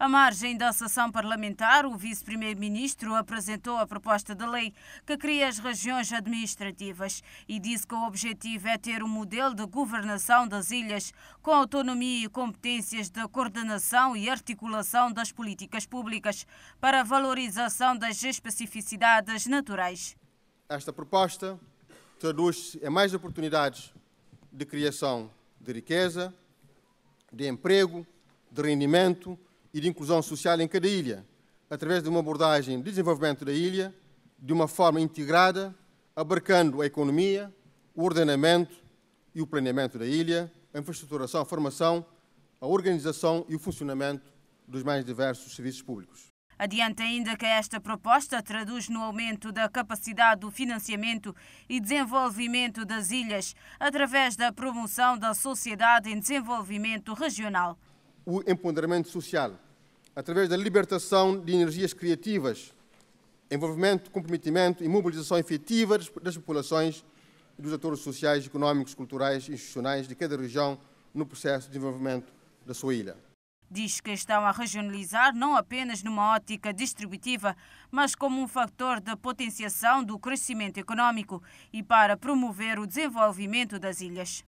À margem da sessão parlamentar, o vice-primeiro-ministro apresentou a proposta de lei que cria as regiões administrativas e disse que o objetivo é ter um modelo de governação das ilhas com autonomia e competências de coordenação e articulação das políticas públicas para a valorização das especificidades naturais. Esta proposta traduz-se em mais oportunidades de criação de riqueza, de emprego, de rendimento e de inclusão social em cada ilha, através de uma abordagem de desenvolvimento da ilha de uma forma integrada, abarcando a economia, o ordenamento e o planeamento da ilha, a infraestruturação, a formação, a organização e o funcionamento dos mais diversos serviços públicos. Adianta ainda que esta proposta traduz no aumento da capacidade do financiamento e desenvolvimento das ilhas, através da promoção da sociedade em desenvolvimento regional o empoderamento social, através da libertação de energias criativas, envolvimento, comprometimento e mobilização efetiva das populações e dos atores sociais, económicos, culturais e institucionais de cada região no processo de desenvolvimento da sua ilha. Diz que estão a regionalizar não apenas numa ótica distributiva, mas como um fator de potenciação do crescimento econômico e para promover o desenvolvimento das ilhas.